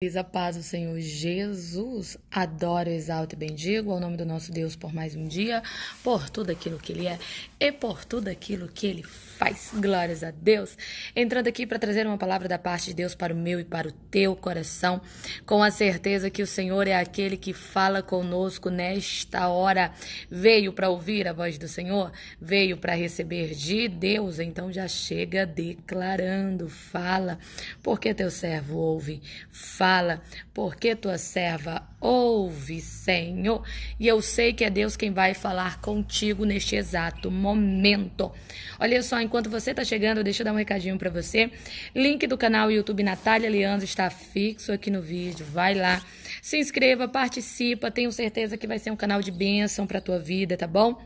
Diz a paz do Senhor Jesus, adoro, exalto e bendigo ao nome do nosso Deus por mais um dia, por tudo aquilo que Ele é e por tudo aquilo que Ele faz. Glórias a Deus. Entrando aqui para trazer uma palavra da parte de Deus para o meu e para o teu coração, com a certeza que o Senhor é aquele que fala conosco nesta hora. Veio para ouvir a voz do Senhor, veio para receber de Deus, então já chega declarando, fala, porque teu servo ouve, fala fala, porque tua serva ouve, Senhor. E eu sei que é Deus quem vai falar contigo neste exato momento. Olha só, enquanto você está chegando, deixa eu dar um recadinho para você. Link do canal YouTube Natália Leandro está fixo aqui no vídeo. Vai lá, se inscreva, participa. Tenho certeza que vai ser um canal de bênção para tua vida, tá bom?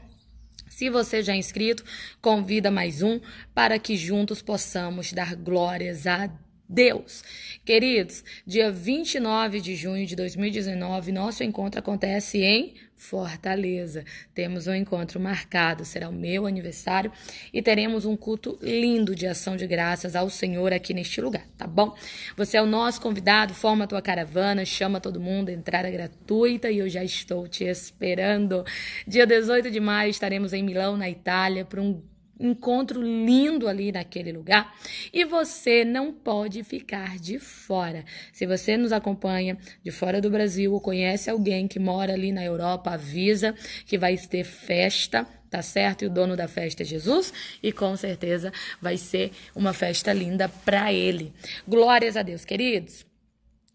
Se você já é inscrito, convida mais um para que juntos possamos dar glórias a Deus. Deus. Queridos, dia 29 de junho de 2019, nosso encontro acontece em Fortaleza. Temos um encontro marcado, será o meu aniversário e teremos um culto lindo de ação de graças ao Senhor aqui neste lugar, tá bom? Você é o nosso convidado, forma a tua caravana, chama todo mundo, entrada é gratuita e eu já estou te esperando. Dia 18 de maio estaremos em Milão, na Itália, para um encontro lindo ali naquele lugar e você não pode ficar de fora. Se você nos acompanha de fora do Brasil ou conhece alguém que mora ali na Europa, avisa que vai ter festa tá certo? E o dono da festa é Jesus, e com certeza vai ser uma festa linda para ele. Glórias a Deus, queridos.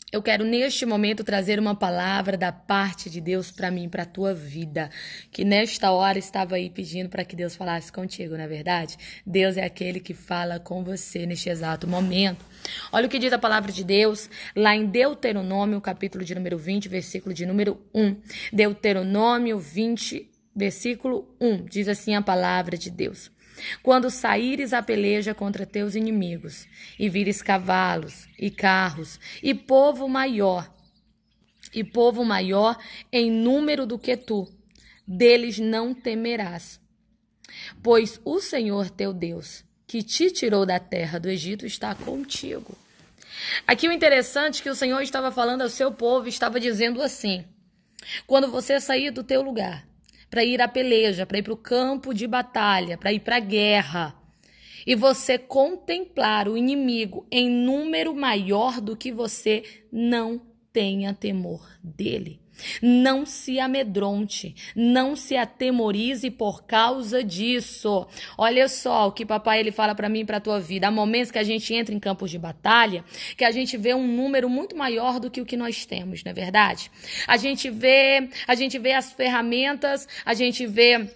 Eu quero neste momento trazer uma palavra da parte de Deus para mim, para a tua vida, que nesta hora estava aí pedindo para que Deus falasse contigo, na é verdade. Deus é aquele que fala com você neste exato momento. Olha o que diz a palavra de Deus lá em Deuteronômio, capítulo de número 20, versículo de número 1. Deuteronômio 20, versículo 1, diz assim a palavra de Deus: quando saíres à peleja contra teus inimigos, e vires cavalos e carros e povo maior, e povo maior em número do que tu, deles não temerás. Pois o Senhor teu Deus, que te tirou da terra do Egito, está contigo. Aqui o interessante é que o Senhor estava falando ao seu povo, estava dizendo assim: Quando você sair do teu lugar, para ir à peleja, para ir para o campo de batalha, para ir para a guerra. E você contemplar o inimigo em número maior do que você, não tenha temor dele. Não se amedronte, não se atemorize por causa disso. Olha só o que papai ele fala para mim e para tua vida. Há momentos que a gente entra em campos de batalha, que a gente vê um número muito maior do que o que nós temos, não é verdade? A gente vê, a gente vê as ferramentas, a gente vê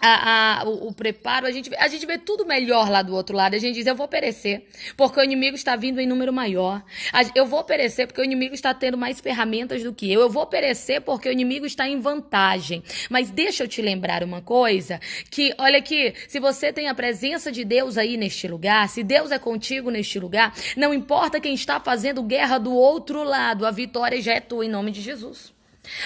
a, a, o, o, preparo, a gente, a gente vê tudo melhor lá do outro lado. A gente diz: eu vou perecer, porque o inimigo está vindo em número maior. Eu vou perecer, porque o inimigo está tendo mais ferramentas do que eu. Eu vou perecer, porque o inimigo está em vantagem. Mas deixa eu te lembrar uma coisa: que olha aqui, se você tem a presença de Deus aí neste lugar, se Deus é contigo neste lugar, não importa quem está fazendo guerra do outro lado, a vitória já é tua, em nome de Jesus.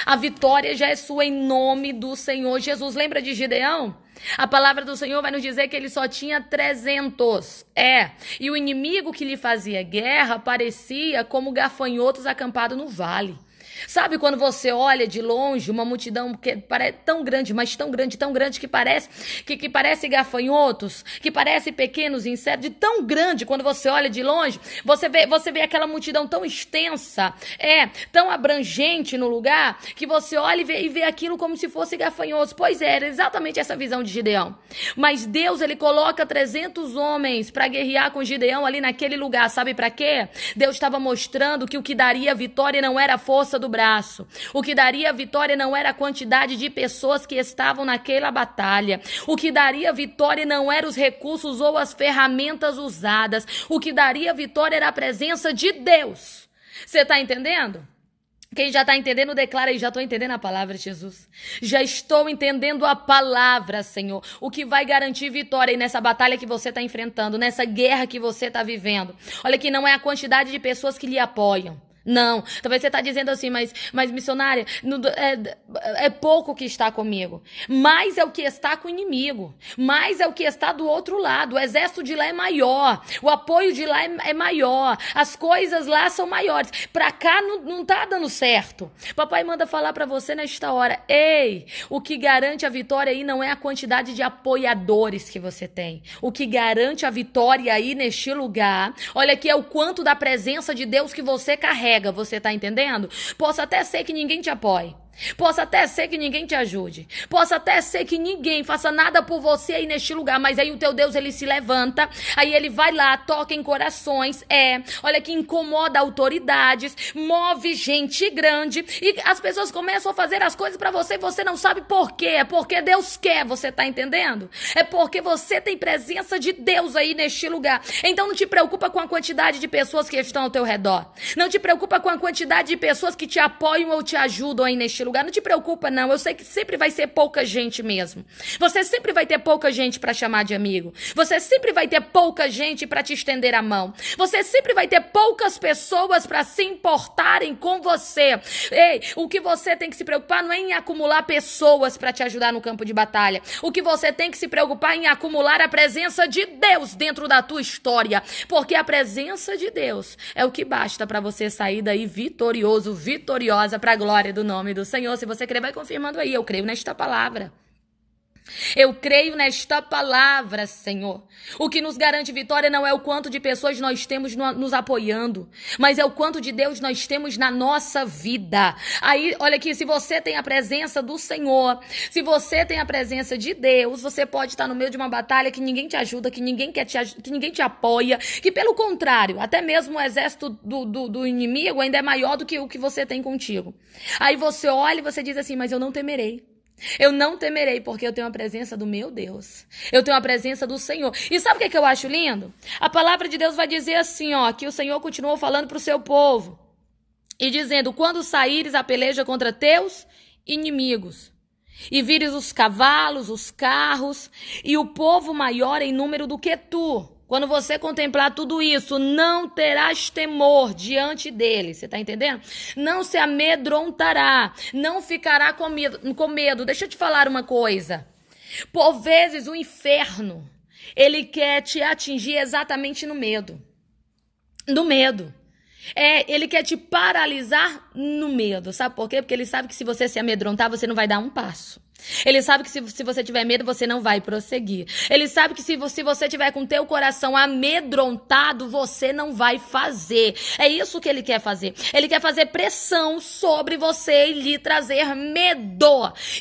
A vitória já é sua em nome do Senhor Jesus. Lembra de Gideão? A palavra do Senhor vai nos dizer que ele só tinha 300. É. E o inimigo que lhe fazia guerra parecia como gafanhotos acampados no vale. Sabe quando você olha de longe uma multidão que parece tão grande, mas tão grande, tão grande que parece que, que parece gafanhotos, que parece pequenos insetos, de tão grande quando você olha de longe, você vê, você vê aquela multidão tão extensa, é, tão abrangente no lugar, que você olha e vê, e vê aquilo como se fosse gafanhotos. Pois é, era exatamente essa visão de Gideão. Mas Deus, ele coloca 300 homens para guerrear com Gideão ali naquele lugar, sabe para quê? Deus estava mostrando que o que daria vitória não era a força do braço. O que daria vitória não era a quantidade de pessoas que estavam naquela batalha. O que daria vitória não eram os recursos ou as ferramentas usadas. O que daria vitória era a presença de Deus. Você está entendendo? Quem já está entendendo, declara aí, já estou entendendo a palavra, Jesus. Já estou entendendo a palavra, Senhor. O que vai garantir vitória aí nessa batalha que você está enfrentando, nessa guerra que você está vivendo. Olha que não é a quantidade de pessoas que lhe apoiam. Não. Talvez você está dizendo assim, mas, mas missionária, no, é, é pouco que está comigo. Mais é o que está com o inimigo. Mais é o que está do outro lado. O exército de lá é maior. O apoio de lá é, é maior. As coisas lá são maiores. Para cá não, não tá dando certo. Papai manda falar para você nesta hora: ei, o que garante a vitória aí não é a quantidade de apoiadores que você tem. O que garante a vitória aí neste lugar, olha aqui, é o quanto da presença de Deus que você carrega carrega, você tá entendendo? Posso até ser que ninguém te apoie. Possa até ser que ninguém te ajude. Possa até ser que ninguém faça nada por você aí neste lugar, mas aí o teu Deus ele se levanta, aí ele vai lá, toca em corações, é, olha que incomoda autoridades, move gente grande e as pessoas começam a fazer as coisas para você e você não sabe por quê. É porque Deus quer, você tá entendendo? É porque você tem presença de Deus aí neste lugar. Então não te preocupa com a quantidade de pessoas que estão ao teu redor. Não te preocupa com a quantidade de pessoas que te apoiam ou te ajudam aí neste lugar lugar. Não te preocupa, não. Eu sei que sempre vai ser pouca gente mesmo. Você sempre vai ter pouca gente para chamar de amigo. Você sempre vai ter pouca gente para te estender a mão. Você sempre vai ter poucas pessoas para se importarem com você. Ei, o que você tem que se preocupar não é em acumular pessoas para te ajudar no campo de batalha. O que você tem que se preocupar é em acumular a presença de Deus dentro da tua história, porque a presença de Deus é o que basta para você sair daí vitorioso, vitoriosa para a glória do nome do Senhor. Senhor, se você crer, vai confirmando aí. Eu creio nesta palavra. Eu creio nesta palavra, Senhor. O que nos garante vitória não é o quanto de pessoas nós temos nos apoiando, mas é o quanto de Deus nós temos na nossa vida. Aí, olha aqui, se você tem a presença do Senhor, se você tem a presença de Deus, você pode estar no meio de uma batalha que ninguém te ajuda, que ninguém quer te, que ninguém te apoia, que pelo contrário, até mesmo o exército do, do, do inimigo ainda é maior do que o que você tem contigo. Aí você olha e você diz assim, mas eu não temerei. Eu não temerei, porque eu tenho a presença do meu Deus. Eu tenho a presença do Senhor. E sabe o que, é que eu acho lindo? A palavra de Deus vai dizer assim, ó, que o Senhor continuou falando para o seu povo. E dizendo, quando saíres a peleja contra teus inimigos, e vires os cavalos, os carros, e o povo maior em número do que tu, quando você contemplar tudo isso, não terás temor diante dele. Você está entendendo? Não se amedrontará, não ficará com medo, com medo. Deixa eu te falar uma coisa. Por vezes o inferno, ele quer te atingir exatamente no medo. No medo. É, ele quer te paralisar no medo. Sabe por quê? Porque ele sabe que se você se amedrontar, você não vai dar um passo. Ele sabe que se, se você tiver medo, você não vai prosseguir. Ele sabe que se, se você tiver com teu coração amedrontado, você não vai fazer. É isso que ele quer fazer. Ele quer fazer pressão sobre você e lhe trazer medo.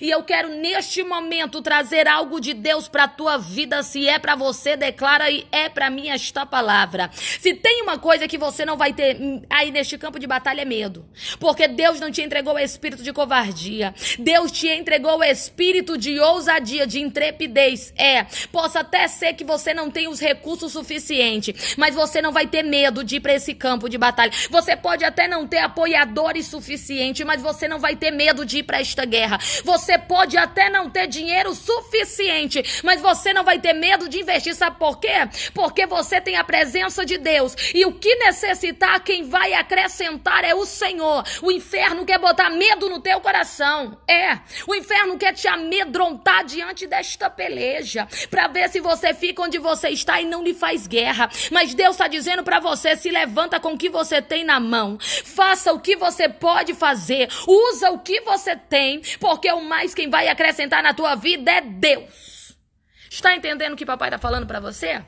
E eu quero neste momento trazer algo de Deus para tua vida, se é para você, declara e é para mim esta palavra. Se tem uma coisa que você não vai ter hum, aí neste campo de batalha é medo. Porque Deus não te entregou o espírito de covardia. Deus te entregou o espírito espírito de ousadia, de intrepidez. É, possa até ser que você não tenha os recursos suficientes, mas você não vai ter medo de ir para esse campo de batalha. Você pode até não ter apoiadores suficientes, mas você não vai ter medo de ir para esta guerra. Você pode até não ter dinheiro suficiente, mas você não vai ter medo de investir. Sabe por quê? Porque você tem a presença de Deus. E o que necessitar, quem vai acrescentar é o Senhor. O inferno quer botar medo no teu coração. É. O inferno quer te te amedrontar diante desta peleja, para ver se você fica onde você está e não lhe faz guerra. Mas Deus está dizendo para você: se levanta com o que você tem na mão, faça o que você pode fazer, usa o que você tem, porque o mais quem vai acrescentar na tua vida é Deus. Está entendendo o que papai está falando para você?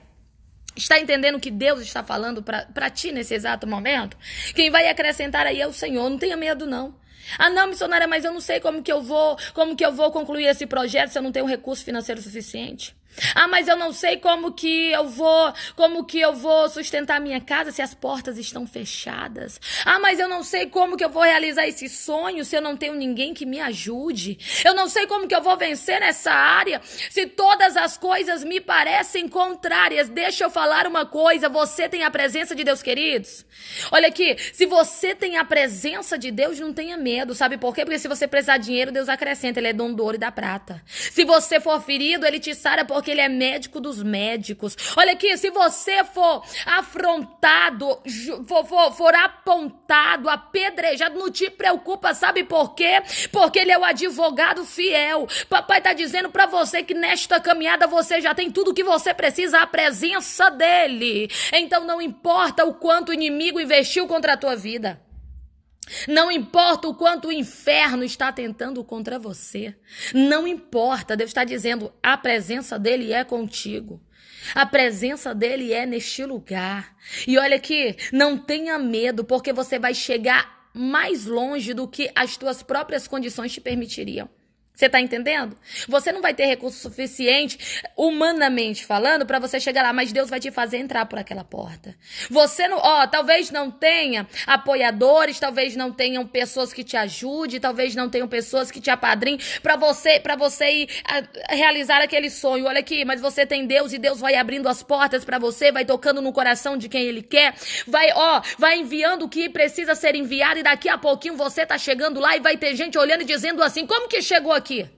Está entendendo o que Deus está falando para ti nesse exato momento? Quem vai acrescentar aí é o Senhor. Não tenha medo, não. Ah, não, missionária, mas eu não sei como que eu vou, como que eu vou concluir esse projeto se eu não tenho recurso financeiro suficiente. Ah, mas eu não sei como que eu vou, como que eu vou sustentar minha casa se as portas estão fechadas. Ah, mas eu não sei como que eu vou realizar esse sonho se eu não tenho ninguém que me ajude. Eu não sei como que eu vou vencer nessa área se todas as coisas me parecem contrárias. Deixa eu falar uma coisa, você tem a presença de Deus, queridos. Olha aqui, se você tem a presença de Deus, não tenha medo, sabe por quê? Porque se você precisar de dinheiro, Deus acrescenta, ele é dono do ouro e da prata. Se você for ferido, ele te sara por porque ele é médico dos médicos. Olha aqui, se você for afrontado, for, for, for apontado, apedrejado, não te preocupa, sabe por quê? Porque ele é o advogado fiel. Papai está dizendo para você que nesta caminhada você já tem tudo o que você precisa, a presença dele. Então não importa o quanto o inimigo investiu contra a tua vida. Não importa o quanto o inferno está tentando contra você. Não importa, Deus está dizendo: a presença dele é contigo. A presença dele é neste lugar. E olha aqui, não tenha medo, porque você vai chegar mais longe do que as tuas próprias condições te permitiriam. Você tá entendendo? Você não vai ter recurso suficiente, humanamente falando, para você chegar lá, mas Deus vai te fazer entrar por aquela porta. Você não, ó, talvez não tenha apoiadores, talvez não tenham pessoas que te ajudem, talvez não tenham pessoas que te apadrinhem para você, para você ir a, realizar aquele sonho. Olha aqui, mas você tem Deus e Deus vai abrindo as portas para você, vai tocando no coração de quem ele quer, vai, ó, vai enviando o que precisa ser enviado e daqui a pouquinho você tá chegando lá e vai ter gente olhando e dizendo assim: "Como que chegou aqui?" aqui.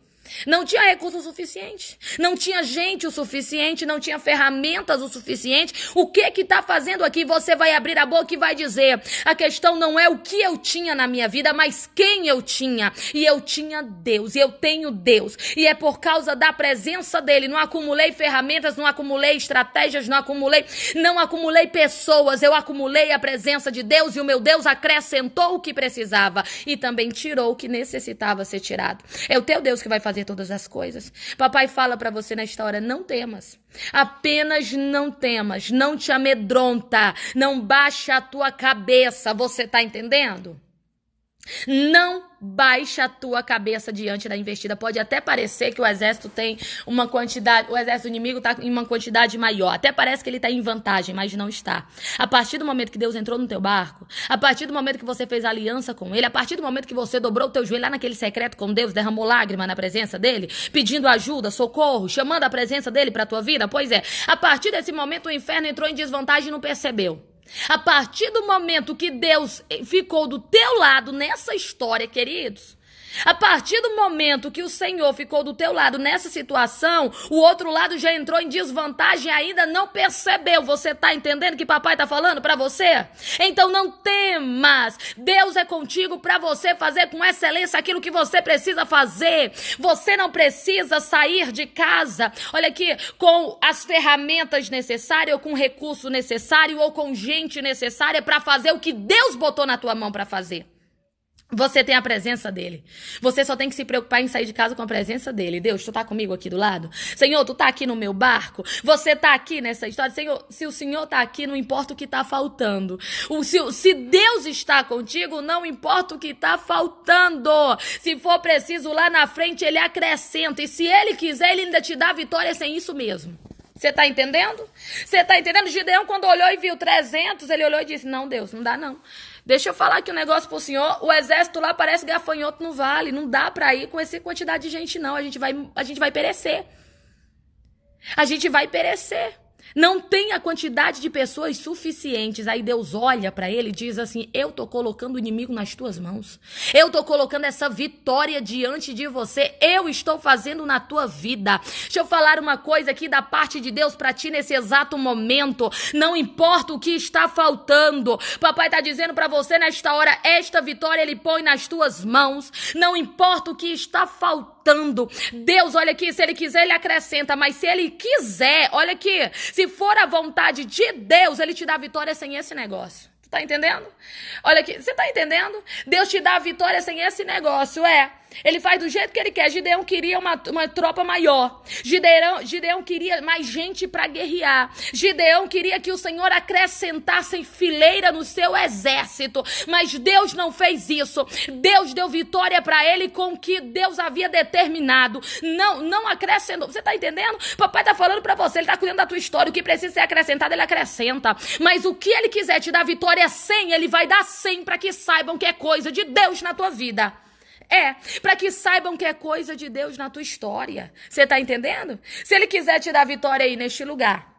Não tinha recurso suficiente, não tinha gente o suficiente, não tinha ferramentas o suficiente. O que que tá fazendo aqui? Você vai abrir a boca e vai dizer: "A questão não é o que eu tinha na minha vida, mas quem eu tinha". E eu tinha Deus, e eu tenho Deus. E é por causa da presença dele, não acumulei ferramentas, não acumulei estratégias, não acumulei, não acumulei pessoas, eu acumulei a presença de Deus e o meu Deus acrescentou o que precisava e também tirou o que necessitava ser tirado. É o teu Deus que vai fazer fazer todas as coisas. Papai fala para você nesta hora: não temas. Apenas não temas, não te amedronta, não baixa a tua cabeça. Você tá entendendo? Não baixa a tua cabeça diante da investida. Pode até parecer que o exército tem uma quantidade, o exército inimigo está em uma quantidade maior. Até parece que ele está em vantagem, mas não está. A partir do momento que Deus entrou no teu barco, a partir do momento que você fez aliança com ele, a partir do momento que você dobrou o teu joelho lá naquele secreto com Deus, derramou lágrima na presença dele, pedindo ajuda, socorro, chamando a presença dele para a tua vida, pois é, a partir desse momento o inferno entrou em desvantagem e não percebeu. A partir do momento que Deus eh, ficou do teu lado nessa história, queridos, a partir do momento que o Senhor ficou do teu lado nessa situação, o outro lado já entrou em desvantagem e ainda não percebeu. Você está entendendo o que papai está falando para você? Então não temas. Deus é contigo para você fazer com excelência aquilo que você precisa fazer. Você não precisa sair de casa. Olha aqui, com as ferramentas necessárias, ou com recurso necessário, ou com gente necessária para fazer o que Deus botou na tua mão para fazer. Você tem a presença dele. Você só tem que se preocupar em sair de casa com a presença dele. Deus, tu tá comigo aqui do lado? Senhor, tu tá aqui no meu barco? Você tá aqui nessa história? Senhor, se o Senhor tá aqui, não importa o que tá faltando. O, se, se Deus está contigo, não importa o que tá faltando. Se for preciso lá na frente, ele acrescenta. E se ele quiser, ele ainda te dá vitória sem isso mesmo. Você tá entendendo? Você tá entendendo? Gideão, quando olhou e viu 300, ele olhou e disse: Não, Deus, não dá não. Deixa eu falar aqui um negócio pro senhor. O exército lá parece gafanhoto no vale. Não dá pra ir com essa quantidade de gente, não. A gente vai, a gente vai perecer. A gente vai perecer. Não tem a quantidade de pessoas suficientes. Aí Deus olha para ele e diz assim: Eu tô colocando o inimigo nas tuas mãos. Eu tô colocando essa vitória diante de você. Eu estou fazendo na tua vida. Deixa eu falar uma coisa aqui da parte de Deus para ti nesse exato momento. Não importa o que está faltando. Papai está dizendo para você nesta hora: esta vitória ele põe nas tuas mãos. Não importa o que está faltando. Deus, olha aqui, se ele quiser, ele acrescenta, mas se ele quiser, olha aqui, se for a vontade de Deus, ele te dá vitória sem esse negócio. tá entendendo? Olha aqui, você tá entendendo? Deus te dá vitória sem esse negócio, é. Ele faz do jeito que ele quer. Gideão queria uma, uma tropa maior. Gideão, Gideão queria mais gente para guerrear. Gideão queria que o Senhor acrescentasse fileira no seu exército. Mas Deus não fez isso. Deus deu vitória para ele com o que Deus havia determinado. Não, não acrescentou. Você tá entendendo? Papai está falando para você, ele está cuidando da tua história. O que precisa ser acrescentado, ele acrescenta. Mas o que ele quiser te dar vitória sem, ele vai dar sem para que saibam que é coisa de Deus na tua vida. É, para que saibam que é coisa de Deus na tua história. Você tá entendendo? Se ele quiser te dar vitória aí neste lugar,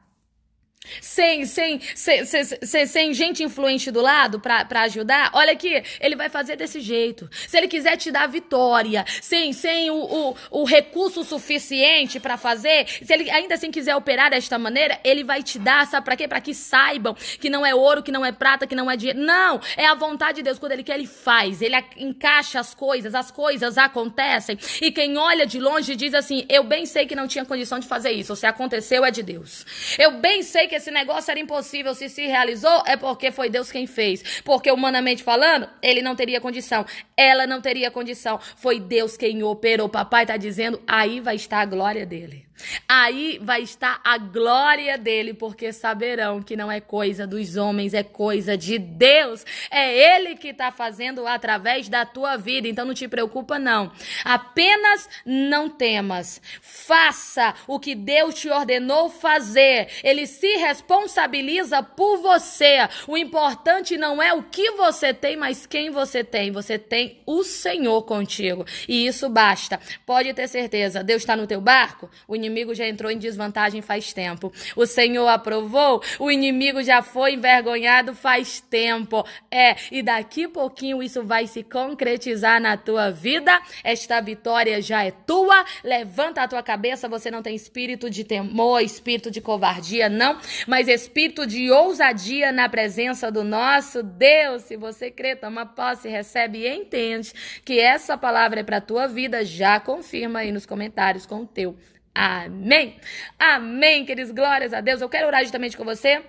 sem, sem, sem, sem, sem, gente influente do lado pra, pra ajudar, olha aqui, ele vai fazer desse jeito. Se ele quiser te dar vitória, sem, sem o, o, o recurso suficiente para fazer, se ele ainda assim quiser operar desta maneira, ele vai te dar, sabe pra quê? Pra que saibam que não é ouro, que não é prata, que não é dinheiro. Não! É a vontade de Deus. Quando ele quer, ele faz. Ele encaixa as coisas, as coisas acontecem. E quem olha de longe diz assim: Eu bem sei que não tinha condição de fazer isso. Se aconteceu, é de Deus. Eu bem sei que que esse negócio era impossível se se realizou, é porque foi Deus quem fez. Porque humanamente falando, ele não teria condição, ela não teria condição. Foi Deus quem operou. Papai está dizendo, aí vai estar a glória dele. Aí vai estar a glória dele, porque saberão que não é coisa dos homens, é coisa de Deus. É ele que está fazendo através da tua vida. Então não te preocupa não. Apenas não temas. Faça o que Deus te ordenou fazer. Ele se responsabiliza por você. O importante não é o que você tem, mas quem você tem. Você tem o Senhor contigo. E isso basta. Pode ter certeza. Deus está no teu barco. O inimigo já entrou em desvantagem faz tempo. O Senhor aprovou, o inimigo já foi envergonhado faz tempo. É, e daqui pouquinho isso vai se concretizar na tua vida. Esta vitória já é tua. Levanta a tua cabeça, você não tem espírito de temor, espírito de covardia, não, mas espírito de ousadia na presença do nosso Deus. Se você crê, toma posse, recebe e entende que essa palavra é para tua vida, já confirma aí nos comentários com o teu Amém. Amém, queridos. Glórias a Deus. Eu quero orar justamente com você.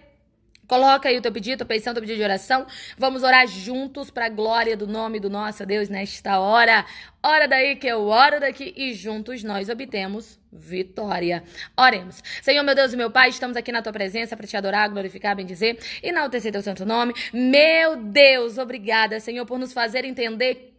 Coloca aí o teu pedido, tua petição, teu pedido de oração. Vamos orar juntos para a glória do nome do nosso Deus nesta hora. Ora daí que eu oro daqui e juntos nós obtemos vitória. Oremos. Senhor, meu Deus e meu Pai, estamos aqui na tua presença para te adorar, glorificar, bendizer, enaltecer teu santo nome. Meu Deus, obrigada, Senhor, por nos fazer entender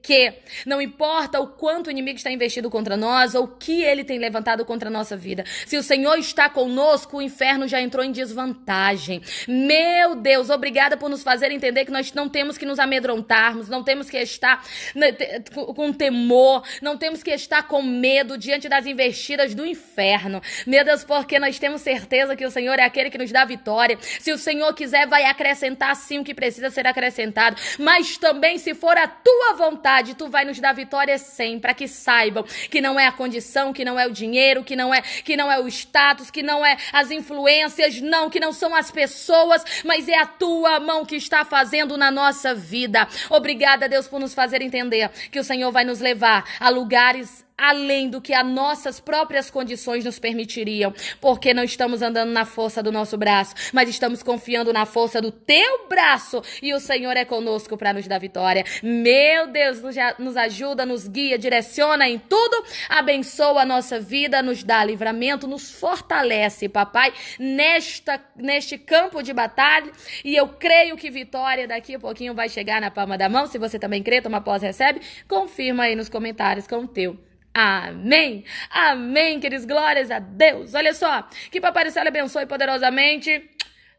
não importa o quanto o inimigo está investido contra nós ou o que ele tem levantado contra a nossa vida. Se o Senhor está conosco, o inferno já entrou em desvantagem. Meu Deus, obrigada por nos fazer entender que nós não temos que nos amedrontarmos, não temos que estar né, com temor, não temos que estar com medo diante das investidas do inferno. Meu Deus, porque nós temos certeza que o Senhor é aquele que nos dá vitória. Se o Senhor quiser, vai acrescentar sim o que precisa ser acrescentado. Mas também, se for a tua vontade, prosperidade, tu vai nos dar vitória sempre, para que saibam que não é a condição, que não é o dinheiro, que não é, que não é o status, que não é as influências, não, que não são as pessoas, mas é a tua mão que está fazendo na nossa vida. Obrigada, Deus, por nos fazer entender que o Senhor vai nos levar a lugares além do que as nossas próprias condições nos permitiriam, porque não estamos andando na força do nosso braço, mas estamos confiando na força do teu braço e o Senhor é conosco para nos dar vitória. Meu Deus, nos ajuda, nos guia, direciona em tudo, abençoa a nossa vida, nos dá livramento, nos fortalece, papai, nesta neste campo de batalha, e eu creio que vitória daqui a pouquinho vai chegar na palma da mão. Se você também crê, toma pós, recebe, confirma aí nos comentários com o teu Amém. Amém, queridos. Glórias a Deus. Olha só, que Papai do Céu abençoe poderosamente.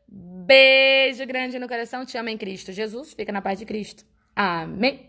Beijo grande no coração. Te amo em Cristo. Jesus, fica na paz de Cristo. Amém.